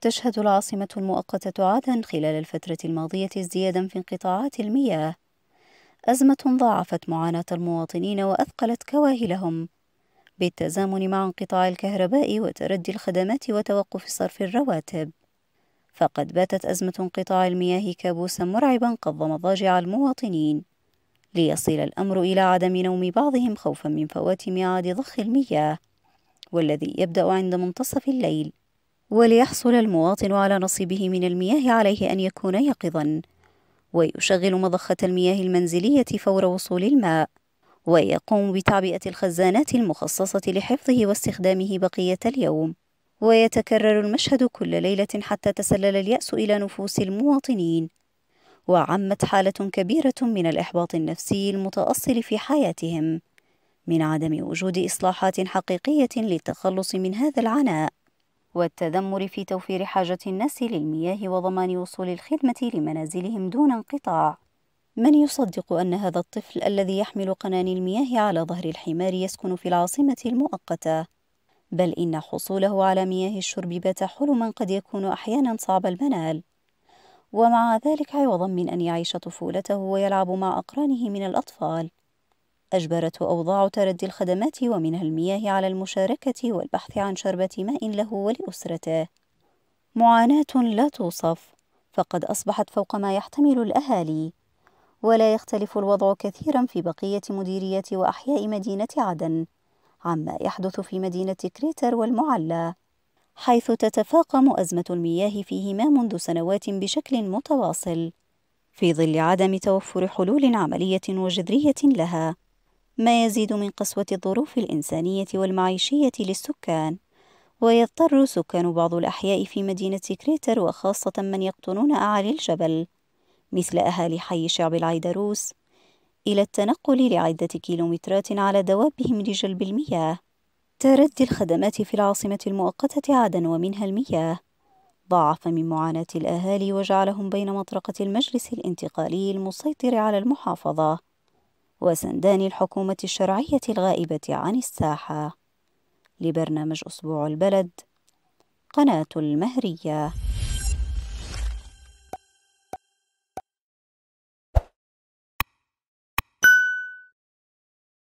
تشهد العاصمة المؤقتة عدن خلال الفترة الماضية ازديادا في انقطاعات المياه أزمة ضاعفت معاناة المواطنين وأثقلت كواهلهم بالتزامن مع انقطاع الكهرباء وتردي الخدمات وتوقف صرف الرواتب فقد باتت أزمة انقطاع المياه كابوسا مرعبا قضى مضاجع المواطنين ليصل الأمر إلى عدم نوم بعضهم خوفا من فوات ميعاد ضخ المياه والذي يبدأ عند منتصف الليل وليحصل المواطن على نصيبه من المياه عليه أن يكون يقظا ويشغل مضخة المياه المنزلية فور وصول الماء ويقوم بتعبئة الخزانات المخصصة لحفظه واستخدامه بقية اليوم ويتكرر المشهد كل ليلة حتى تسلل اليأس إلى نفوس المواطنين وعمت حالة كبيرة من الإحباط النفسي المتأصل في حياتهم من عدم وجود إصلاحات حقيقية للتخلص من هذا العناء والتذمر في توفير حاجة الناس للمياه وضمان وصول الخدمة لمنازلهم دون انقطاع من يصدق أن هذا الطفل الذي يحمل قنان المياه على ظهر الحمار يسكن في العاصمة المؤقتة؟ بل إن حصوله على مياه الشرب بات حلما قد يكون أحيانا صعب المنال ومع ذلك عوضا من أن يعيش طفولته ويلعب مع أقرانه من الأطفال أجبرته أوضاع تردي الخدمات ومنها المياه على المشاركة والبحث عن شربة ماء له ولأسرته معاناة لا توصف فقد أصبحت فوق ما يحتمل الأهالي ولا يختلف الوضع كثيرا في بقية مديرية وأحياء مدينة عدن عما يحدث في مدينة كريتر والمعلى حيث تتفاقم أزمة المياه فيهما منذ سنوات بشكل متواصل في ظل عدم توفر حلول عملية وجذرية لها ما يزيد من قسوة الظروف الإنسانية والمعيشية للسكان ويضطر سكان بعض الأحياء في مدينة كريتر وخاصة من يقطنون أعالي الجبل مثل أهالي حي شعب العيدروس إلى التنقل لعدة كيلومترات على دوابهم لجلب المياه تردي الخدمات في العاصمة المؤقتة عدن ومنها المياه ضاعف من معاناة الأهالي وجعلهم بين مطرقة المجلس الانتقالي المسيطر على المحافظة وسندان الحكومة الشرعية الغائبة عن الساحة لبرنامج أسبوع البلد قناة المهرية